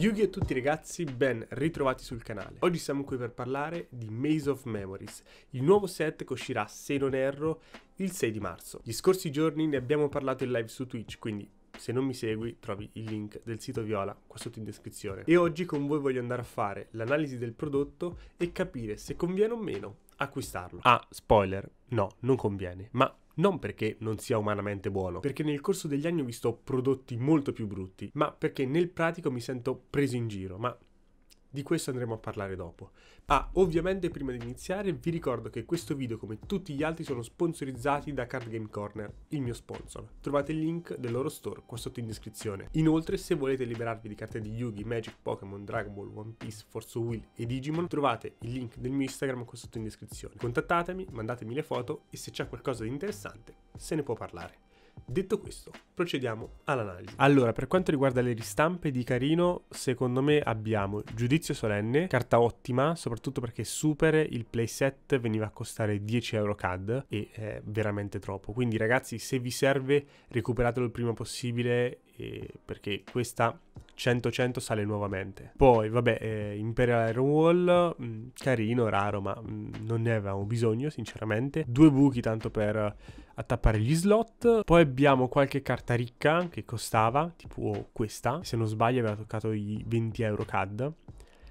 Yugi a tutti ragazzi, ben ritrovati sul canale. Oggi siamo qui per parlare di Maze of Memories, il nuovo set che uscirà, se non erro, il 6 di marzo. Gli scorsi giorni ne abbiamo parlato in live su Twitch, quindi se non mi segui trovi il link del sito Viola qua sotto in descrizione. E oggi con voi voglio andare a fare l'analisi del prodotto e capire se conviene o meno acquistarlo. Ah, spoiler, no, non conviene, ma non perché non sia umanamente buono, perché nel corso degli anni ho visto prodotti molto più brutti, ma perché nel pratico mi sento preso in giro, ma di questo andremo a parlare dopo. Ah, ovviamente prima di iniziare vi ricordo che questo video come tutti gli altri sono sponsorizzati da Card Game Corner, il mio sponsor. Trovate il link del loro store qua sotto in descrizione. Inoltre se volete liberarvi di carte di Yugi, Magic, Pokémon, Dragon Ball, One Piece, Force Will e Digimon trovate il link del mio Instagram qua sotto in descrizione. Contattatemi, mandatemi le foto e se c'è qualcosa di interessante se ne può parlare. Detto questo, procediamo all'analisi. Allora, per quanto riguarda le ristampe di Carino, secondo me abbiamo Giudizio Solenne, carta ottima, soprattutto perché Super il playset veniva a costare 10 euro CAD e è veramente troppo. Quindi ragazzi, se vi serve, recuperatelo il prima possibile eh, perché questa 100-100 sale nuovamente. Poi, vabbè, eh, Imperial Iron Wall, mh, mm, carino, raro, ma mh, mm, non ne avevamo bisogno, sinceramente. Due buchi tanto per attappare gli slot. Poi abbiamo qualche carta ricca che costava, tipo questa. Se non sbaglio aveva toccato i 20 euro CAD.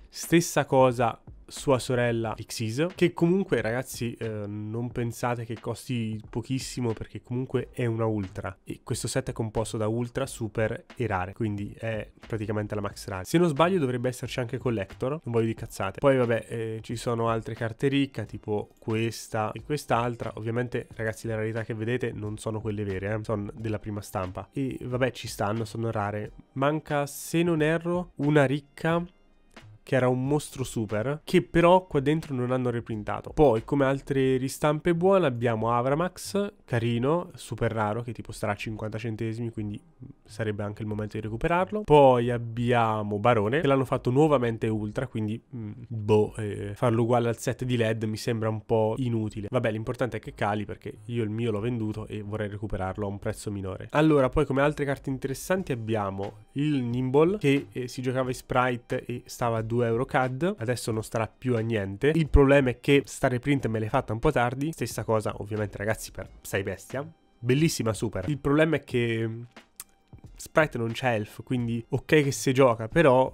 Stessa cosa sua sorella Pixies, che comunque ragazzi eh, non pensate che costi pochissimo perché comunque è una ultra e questo set è composto da ultra, super e rare, quindi è praticamente la max rare. Se non sbaglio dovrebbe esserci anche collector, non voglio di cazzate. Poi vabbè eh, ci sono altre carte ricche tipo questa e quest'altra, ovviamente ragazzi le rarità che vedete non sono quelle vere, eh, sono della prima stampa e vabbè ci stanno, sono rare. Manca se non erro una ricca che era un mostro super, che però qua dentro non hanno reprintato. Poi, come altre ristampe buone, abbiamo Avramax, carino, super raro, che tipo starà a 50 centesimi, quindi sarebbe anche il momento di recuperarlo. Poi abbiamo Barone, che l'hanno fatto nuovamente ultra, quindi mm, boh, eh, farlo uguale al set di LED mi sembra un po' inutile. Vabbè, l'importante è che cali, perché io il mio l'ho venduto e vorrei recuperarlo a un prezzo minore. Allora, poi come altre carte interessanti abbiamo il Nimble, che eh, si giocava in sprite e stava a 2 2 euro CAD, adesso non starà più a niente. Il problema è che sta reprint me l'hai fatta un po' tardi, stessa cosa ovviamente ragazzi per sei bestia. Bellissima super. Il problema è che Sprite non c'è elf, quindi ok che se gioca, però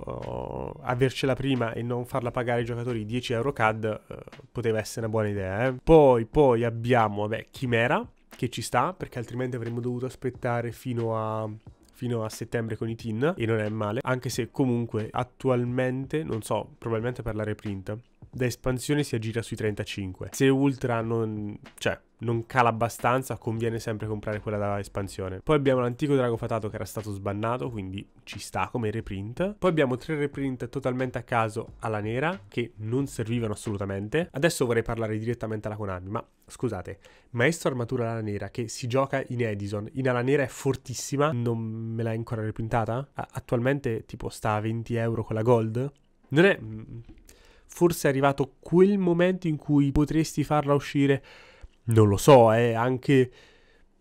uh, avercela prima e non farla pagare ai giocatori 10 euro CAD uh, eh, poteva essere una buona idea. Eh? Poi, poi abbiamo, vabbè, Chimera, che ci sta, perché altrimenti avremmo dovuto aspettare fino a fino a settembre con i TIN e non è male, anche se comunque attualmente, non so, probabilmente per la reprint, da espansione si aggira sui 35. Se Ultra non, cioè, non cala abbastanza, conviene sempre comprare quella da espansione. Poi abbiamo l'antico drago fatato che era stato sbannato, quindi ci sta come reprint. Poi abbiamo tre reprint totalmente a caso alla nera, che non servivano assolutamente. Adesso vorrei parlare direttamente alla Konami, ma scusate, maestro armatura alla nera che si gioca in Edison, in ala nera è fortissima, non me l'hai ancora reprintata? Attualmente tipo sta a 20 euro con la gold? Non è mm, forse è arrivato quel momento in cui potresti farla uscire, non lo so, eh, anche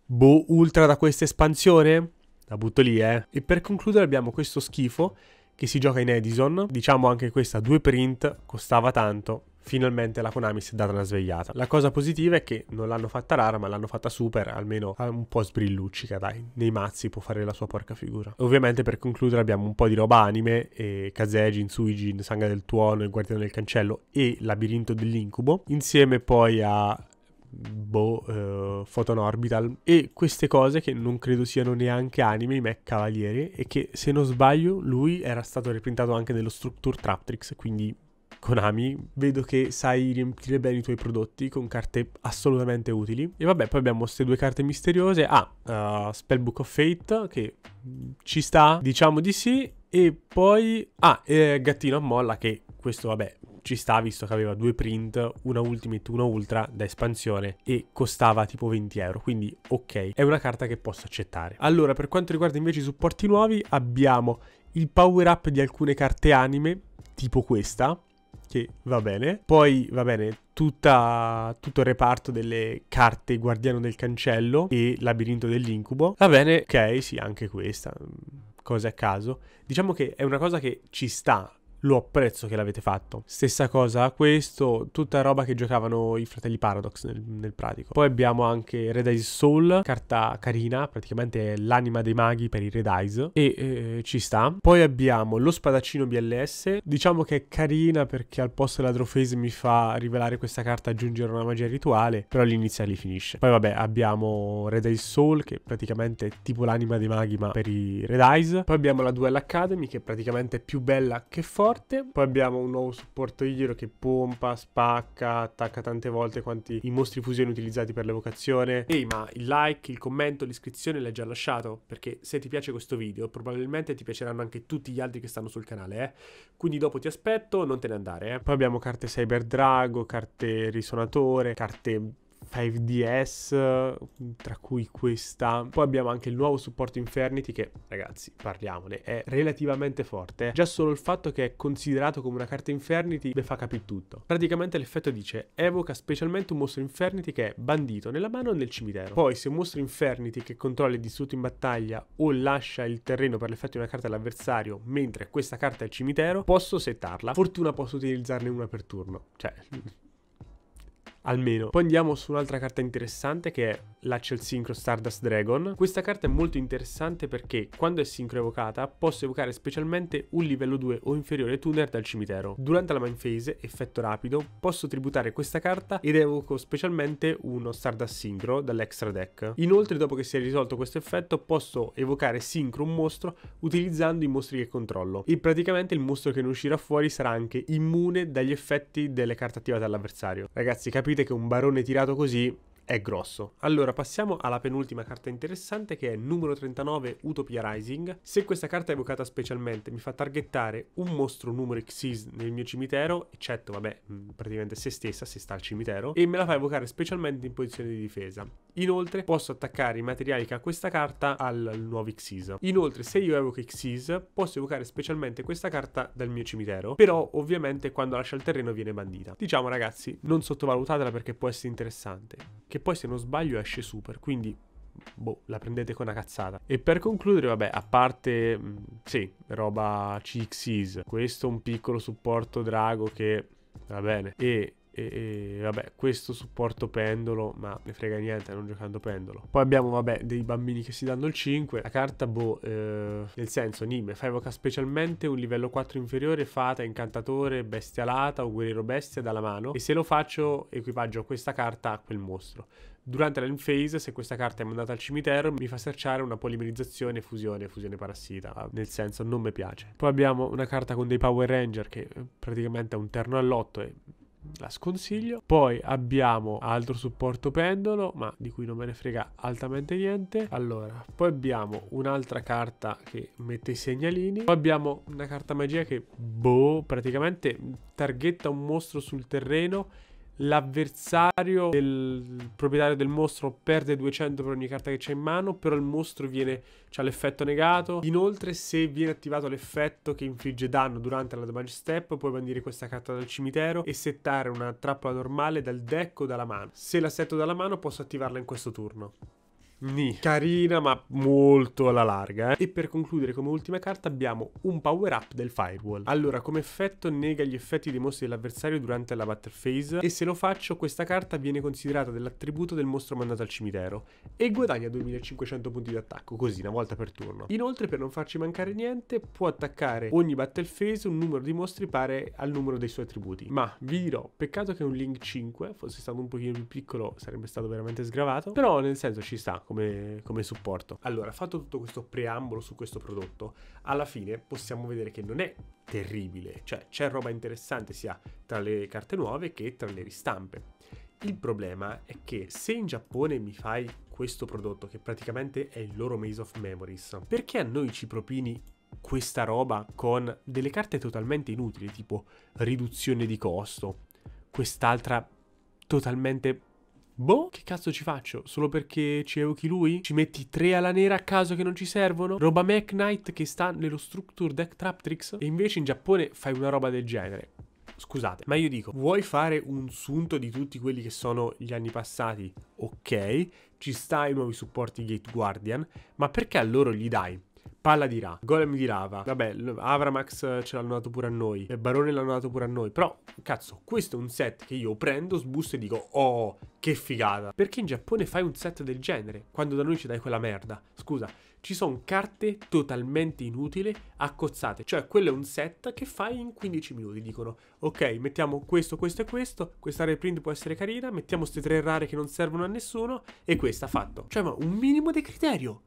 boh, ultra da questa espansione? La butto lì, eh. E per concludere abbiamo questo schifo che si gioca in Edison, diciamo anche questa due print, costava tanto, finalmente la Konami si è data una svegliata. La cosa positiva è che non l'hanno fatta rara, ma l'hanno fatta super, almeno un po' sbrilluccica, dai, nei mazzi può fare la sua porca figura. Ovviamente per concludere abbiamo un po' di roba anime, e Kazejin, Suijin, Sangha del Tuono, Il Guardiano del Cancello e Labirinto dell'Incubo, insieme poi a boh, uh, Photon Orbital e queste cose che non credo siano neanche anime, ma cavalieri e che se non sbaglio lui era stato reprintato anche nello Structure Traptrix, quindi Konami, vedo che sai riempire bene i tuoi prodotti con carte assolutamente utili. E vabbè, poi abbiamo queste due carte misteriose. Ah, uh, Spellbook of Fate, che ci sta, diciamo di sì. E poi, ah, eh, Gattino a Molla, che questo vabbè ci sta visto che aveva due print, una Ultimate e una Ultra da espansione e costava tipo 20 euro, quindi ok, è una carta che posso accettare. Allora, per quanto riguarda invece i supporti nuovi, abbiamo il power up di alcune carte anime, tipo questa, che va bene. Poi va bene tutta, tutto il reparto delle carte Guardiano del Cancello e Labirinto dell'Incubo. Va bene, ok, sì, anche questa, mm, cose a caso. Diciamo che è una cosa che ci sta lo apprezzo che l'avete fatto. Stessa cosa a questo, tutta roba che giocavano i fratelli Paradox nel, nel pratico. Poi abbiamo anche Red Eyes Soul, carta carina, praticamente è l'anima dei maghi per i Red Eyes e eh, ci sta. Poi abbiamo lo spadaccino BLS, diciamo che è carina perché al posto della Drophase mi fa rivelare questa carta aggiungere una magia rituale, però all'inizio lì finisce. Poi vabbè abbiamo Red Eyes Soul che praticamente è tipo l'anima dei maghi ma per i Red Eyes. Poi abbiamo la Duel Academy che è praticamente più bella che forte forte. Poi abbiamo un nuovo supporto idro che pompa, spacca, attacca tante volte quanti i mostri fusione utilizzati per l'evocazione. Ehi, ma il like, il commento, l'iscrizione l'hai già lasciato? Perché se ti piace questo video, probabilmente ti piaceranno anche tutti gli altri che stanno sul canale, eh. Quindi dopo ti aspetto, non te ne andare, eh. Poi abbiamo carte Cyber Drago, carte Risonatore, carte 5DS, tra cui questa. Poi abbiamo anche il nuovo supporto Infernity che, ragazzi, parliamone, è relativamente forte. Già solo il fatto che è considerato come una carta Infernity vi fa capire tutto. Praticamente l'effetto dice evoca specialmente un mostro Infernity che è bandito nella mano o nel cimitero. Poi se un mostro Infernity che controlla è distrutto in battaglia o lascia il terreno per l'effetto di una carta all'avversario mentre questa carta è il cimitero, posso settarla. Fortuna posso utilizzarne una per turno. Cioè, almeno. Poi andiamo su un'altra carta interessante che è l'Accel Synchro Stardust Dragon. Questa carta è molto interessante perché quando è sincro evocata posso evocare specialmente un livello 2 o inferiore tuner dal cimitero. Durante la main phase, effetto rapido, posso tributare questa carta ed evoco specialmente uno Stardust Synchro dall'extra deck. Inoltre dopo che si è risolto questo effetto posso evocare sincro un mostro utilizzando i mostri che controllo e praticamente il mostro che ne uscirà fuori sarà anche immune dagli effetti delle carte attivate all'avversario. Ragazzi capite capite che un barone tirato così è grosso. Allora passiamo alla penultima carta interessante che è numero 39 Utopia Rising. Se questa carta è evocata specialmente mi fa targettare un mostro numero Xyz nel mio cimitero, eccetto vabbè mm, praticamente se stessa, se sta al cimitero, e me la fa evocare specialmente in posizione di difesa. Inoltre posso attaccare i materiali che ha questa carta al nuovo Xyz. Inoltre se io evoco Xyz posso evocare specialmente questa carta dal mio cimitero, però ovviamente quando lascia il terreno viene bandita. Diciamo ragazzi, non sottovalutatela perché può essere interessante. Che poi se non sbaglio esce Super, quindi boh, la prendete con una cazzata. E per concludere, vabbè, a parte, mm, sì, roba CXIS, questo è un piccolo supporto drago che va bene, e e, e, vabbè, questo supporto pendolo, ma ne frega niente non giocando pendolo. Poi abbiamo, vabbè, dei bambini che si danno il 5. La carta, boh, eh, nel senso, Nime fa evoca specialmente un livello 4 inferiore, fata, incantatore, bestialata o guerriero bestia dalla mano. E se lo faccio, equipaggio questa carta a quel mostro. Durante la phase, se questa carta è mandata al cimitero, mi fa serciare una polimerizzazione fusione, fusione parassita. Ah, nel senso, non mi piace. Poi abbiamo una carta con dei Power Ranger che eh, praticamente è un terno all'otto e la sconsiglio. Poi abbiamo altro supporto pendolo, ma di cui non me ne frega altamente niente. Allora, poi abbiamo un'altra carta che mette i segnalini. Poi abbiamo una carta magia che, boh, praticamente targhetta un mostro sul terreno l'avversario del proprietario del mostro perde 200 per ogni carta che c'è in mano, però il mostro viene, ha l'effetto negato. Inoltre se viene attivato l'effetto che infligge danno durante la damage step, puoi bandire questa carta dal cimitero e settare una trappola normale dal deck o dalla mano. Se la setto dalla mano posso attivarla in questo turno. Nì. Carina, ma molto alla larga. Eh? E per concludere, come ultima carta, abbiamo un power up del firewall. Allora, come effetto, nega gli effetti dei mostri dell'avversario durante la battle phase. E se lo faccio, questa carta viene considerata dell'attributo del mostro mandato al cimitero. E guadagna 2500 punti di attacco, così, una volta per turno. Inoltre, per non farci mancare niente, può attaccare ogni battle phase un numero di mostri pari al numero dei suoi attributi. Ma vi dirò, peccato che un Link 5 fosse stato un pochino più piccolo, sarebbe stato veramente sgravato. Però, nel senso, ci sta come, come supporto. Allora, fatto tutto questo preambolo su questo prodotto, alla fine possiamo vedere che non è terribile, cioè c'è roba interessante sia tra le carte nuove che tra le ristampe. Il problema è che se in Giappone mi fai questo prodotto, che praticamente è il loro Maze of Memories, perché a noi ci propini questa roba con delle carte totalmente inutili, tipo riduzione di costo, quest'altra totalmente Boh, che cazzo ci faccio? Solo perché ci evochi lui? Ci metti tre alla nera a caso che non ci servono? Roba Mech Knight che sta nello Structure Deck trap tricks? E invece in Giappone fai una roba del genere. Scusate, ma io dico, vuoi fare un sunto di tutti quelli che sono gli anni passati? Ok, ci sta i nuovi supporti Gate Guardian, ma perché a loro gli dai Palla di Ra, Golem di Lava, vabbè, Avramax eh, ce l'hanno dato pure a noi, Barone l'hanno dato pure a noi, però, cazzo, questo è un set che io prendo, sbusto e dico, oh, che figata. Perché in Giappone fai un set del genere, quando da noi ci dai quella merda? Scusa, ci sono carte totalmente inutili, accozzate, cioè quello è un set che fai in 15 minuti, dicono, ok, mettiamo questo, questo e questo, questa reprint può essere carina, mettiamo queste tre rare che non servono a nessuno, e questa, fatto. Cioè, ma un minimo di criterio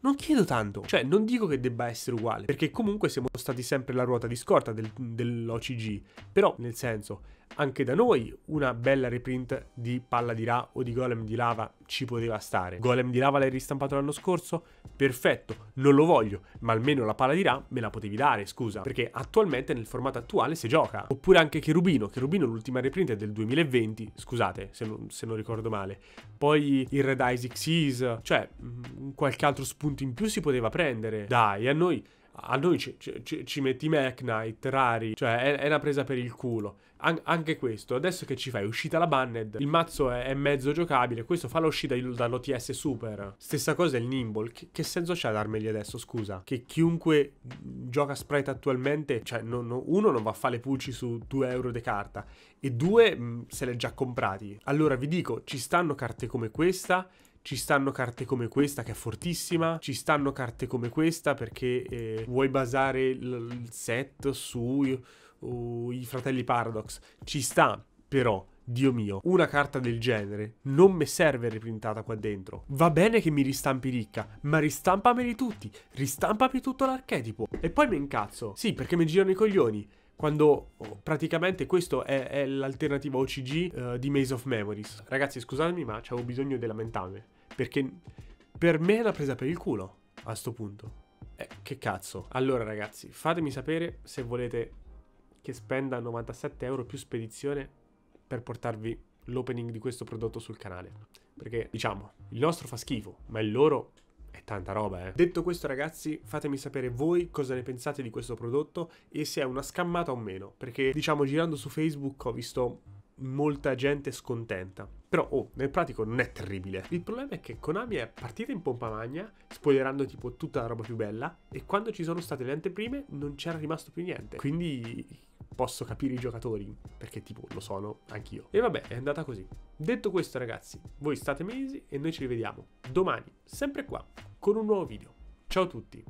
non chiedo tanto, cioè non dico che debba essere uguale, perché comunque siamo stati sempre la ruota di scorta del, dell'OCG, però nel senso anche da noi una bella reprint di Palla di Ra o di Golem di Lava ci poteva stare. Golem di Lava l'hai ristampato l'anno scorso? Perfetto, non lo voglio, ma almeno la Palla di Ra me la potevi dare, scusa, perché attualmente nel formato attuale si gioca. Oppure anche Cherubino, Cherubino l'ultima reprint è del 2020, scusate se non, se non ricordo male. Poi il Red Isaac Seas, cioè mm, qualche altro spunto in più si poteva prendere. Dai, a noi a noi ci, ci, ci metti McKnight, Rari, cioè è, è, una presa per il culo. An- anche questo, adesso che ci fai? Uscita la banned, il mazzo è, è mezzo giocabile, questo fa l'uscita dall'OTS Super. Stessa cosa il Nimble, che, che senso c'ha darmeli adesso, scusa? Che chiunque gioca Sprite attualmente, cioè non, non, uno non va a fare le pulci su 2 euro di carta e due mh, se le già comprati. Allora vi dico, ci stanno carte come questa ci stanno carte come questa che è fortissima, ci stanno carte come questa perché eh, vuoi basare il set sui uh, fratelli Paradox, ci sta però Dio mio, una carta del genere non mi serve reprintata qua dentro. Va bene che mi ristampi ricca, ma ristampameli tutti, ristampami tutto l'archetipo. E poi mi incazzo. Sì, perché mi girano i coglioni. Quando oh, praticamente questo è, è l'alternativa OCG uh, eh, di Maze of Memories. Ragazzi, scusatemi, ma avevo bisogno di lamentarmi. Perché per me è una presa per il culo a sto punto. Eh, che cazzo. Allora ragazzi, fatemi sapere se volete che spenda 97 euro più spedizione per portarvi l'opening di questo prodotto sul canale. Perché, diciamo, il nostro fa schifo, ma il loro è tanta roba, eh. Detto questo, ragazzi, fatemi sapere voi cosa ne pensate di questo prodotto e se è una scammata o meno. Perché, diciamo, girando su Facebook ho visto molta gente scontenta. Però, oh, nel pratico non è terribile. Il problema è che Konami è partita in pompa magna, spoilerando tipo tutta la roba più bella, e quando ci sono state le anteprime non c'era rimasto più niente. Quindi posso capire i giocatori, perché tipo lo sono anch'io. E vabbè, è andata così. Detto questo ragazzi, voi state mesi e noi ci rivediamo domani, sempre qua, con un nuovo video. Ciao a tutti!